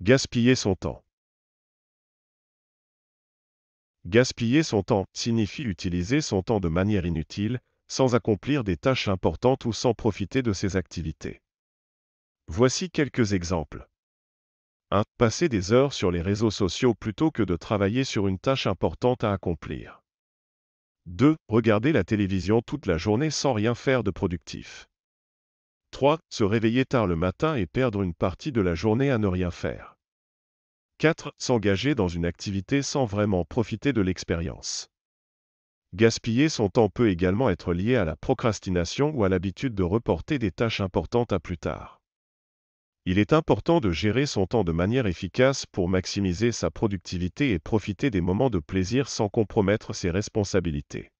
Gaspiller son temps. Gaspiller son temps signifie utiliser son temps de manière inutile, sans accomplir des tâches importantes ou sans profiter de ses activités. Voici quelques exemples. 1. Passer des heures sur les réseaux sociaux plutôt que de travailler sur une tâche importante à accomplir. 2. Regarder la télévision toute la journée sans rien faire de productif. 3. Se réveiller tard le matin et perdre une partie de la journée à ne rien faire. 4. S'engager dans une activité sans vraiment profiter de l'expérience. Gaspiller son temps peut également être lié à la procrastination ou à l'habitude de reporter des tâches importantes à plus tard. Il est important de gérer son temps de manière efficace pour maximiser sa productivité et profiter des moments de plaisir sans compromettre ses responsabilités.